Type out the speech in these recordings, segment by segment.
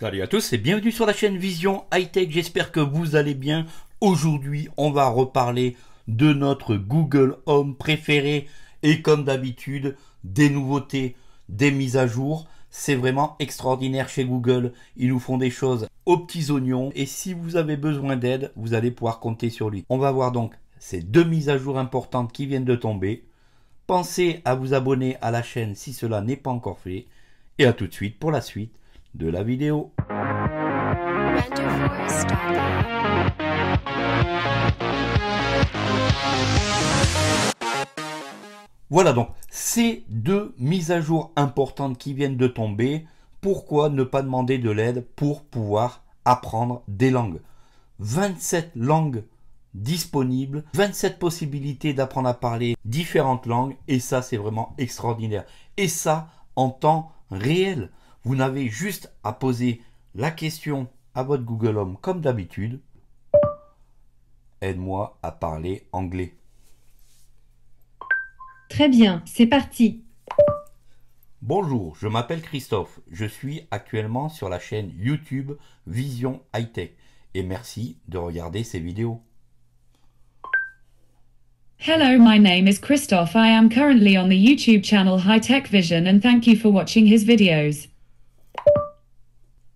Salut à tous et bienvenue sur la chaîne Vision High Tech. J'espère que vous allez bien. Aujourd'hui, on va reparler de notre Google Home préféré et comme d'habitude, des nouveautés, des mises à jour. C'est vraiment extraordinaire chez Google. Ils nous font des choses aux petits oignons et si vous avez besoin d'aide, vous allez pouvoir compter sur lui. On va voir donc ces deux mises à jour importantes qui viennent de tomber. Pensez à vous abonner à la chaîne si cela n'est pas encore fait et à tout de suite pour la suite de la vidéo. Voilà donc ces deux mises à jour importantes qui viennent de tomber. Pourquoi ne pas demander de l'aide pour pouvoir apprendre des langues 27 langues disponibles, 27 possibilités d'apprendre à parler différentes langues et ça c'est vraiment extraordinaire. Et ça en temps réel. Vous n'avez juste à poser la question à votre Google Home comme d'habitude. Aide-moi à parler anglais. Très bien, c'est parti. Bonjour, je m'appelle Christophe. Je suis actuellement sur la chaîne YouTube Vision Hightech et merci de regarder ces vidéos. Hello, my name is Christophe. I am currently on the YouTube channel Hightech Vision and thank you for watching his videos.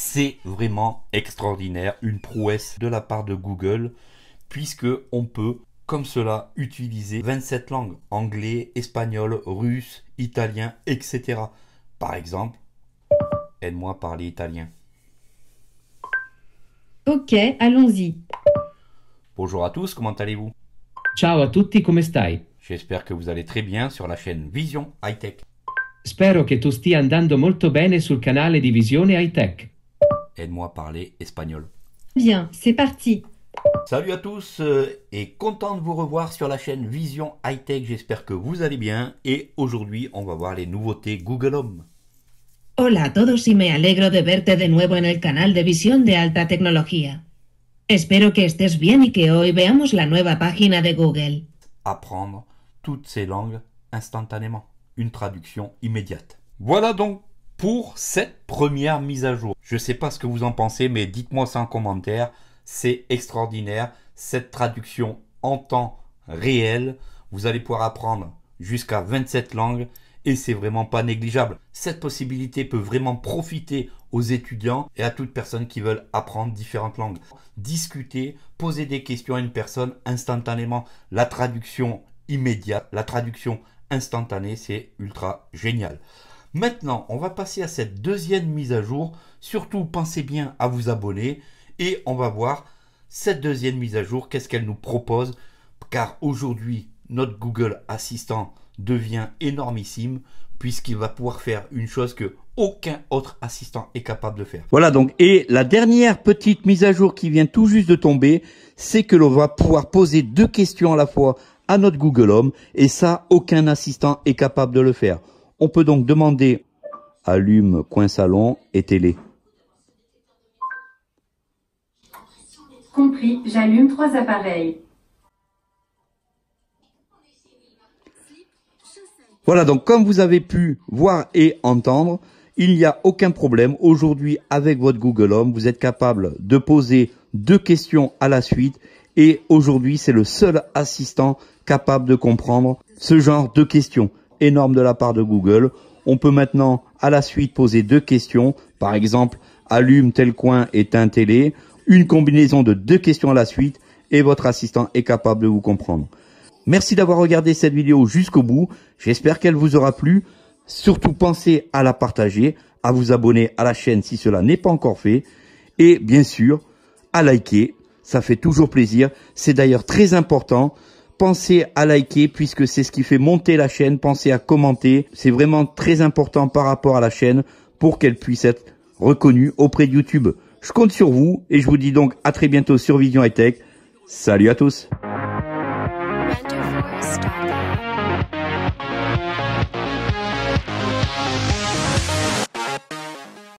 C'est vraiment extraordinaire, une prouesse de la part de Google, puisque on peut comme cela utiliser 27 langues, anglais, espagnol, russe, italien, etc. Par exemple, aide-moi à parler italien. Ok, allons-y. Bonjour à tous, comment allez-vous Ciao a tutti, come stai J'espère que vous allez très bien sur la chaîne Vision High Tech. Spero che tu stia andando molto bene sul canale di Visione High Tech aide-moi à parler espagnol. Bien, c'est parti. Salut à tous euh, et content de vous revoir sur la chaîne Vision High Tech. J'espère que vous allez bien et aujourd'hui on va voir les nouveautés Google Home. Hola a todos y me alegro de verte de nuevo en el canal de Visión de Alta Tecnología. Espero que estés bien y que hoy veamos la nueva página de Google. Apprendre toutes ces langues instantanément, une traduction immédiate. Voilà donc pour cette première mise à jour. Je ne sais pas ce que vous en pensez, mais dites-moi ça en commentaire. C'est extraordinaire, cette traduction en temps réel. Vous allez pouvoir apprendre jusqu'à 27 langues et c'est vraiment pas négligeable. Cette possibilité peut vraiment profiter aux étudiants et à toute personne qui veulent apprendre différentes langues. Discuter, poser des questions à une personne instantanément, la traduction immédiate, la traduction instantanée, c'est ultra génial. Maintenant, on va passer à cette deuxième mise à jour. Surtout, pensez bien à vous abonner et on va voir cette deuxième mise à jour, qu'est-ce qu'elle nous propose. Car aujourd'hui, notre Google Assistant devient énormissime puisqu'il va pouvoir faire une chose que aucun autre assistant est capable de faire. Voilà donc, et la dernière petite mise à jour qui vient tout juste de tomber, c'est que l'on va pouvoir poser deux questions à la fois à notre Google Home, et ça, aucun assistant est capable de le faire. On peut donc demander allume coin salon et télé. Compris, j'allume trois appareils. Voilà, donc comme vous avez pu voir et entendre, il n'y a aucun problème. Aujourd'hui, avec votre Google Home, vous êtes capable de poser deux questions à la suite. Et aujourd'hui, c'est le seul assistant capable de comprendre ce genre de questions énorme de la part de Google. On peut maintenant, à la suite, poser deux questions. Par exemple, allume tel coin, éteins télé. Une combinaison de deux questions à la suite et votre assistant est capable de vous comprendre. Merci d'avoir regardé cette vidéo jusqu'au bout. J'espère qu'elle vous aura plu. Surtout pensez à la partager, à vous abonner à la chaîne si cela n'est pas encore fait. Et bien sûr, à liker. Ça fait toujours plaisir. C'est d'ailleurs très important pensez à liker puisque c'est ce qui fait monter la chaîne, pensez à commenter, c'est vraiment très important par rapport à la chaîne pour qu'elle puisse être reconnue auprès de YouTube. Je compte sur vous et je vous dis donc à très bientôt sur Vision High Tech. Salut à tous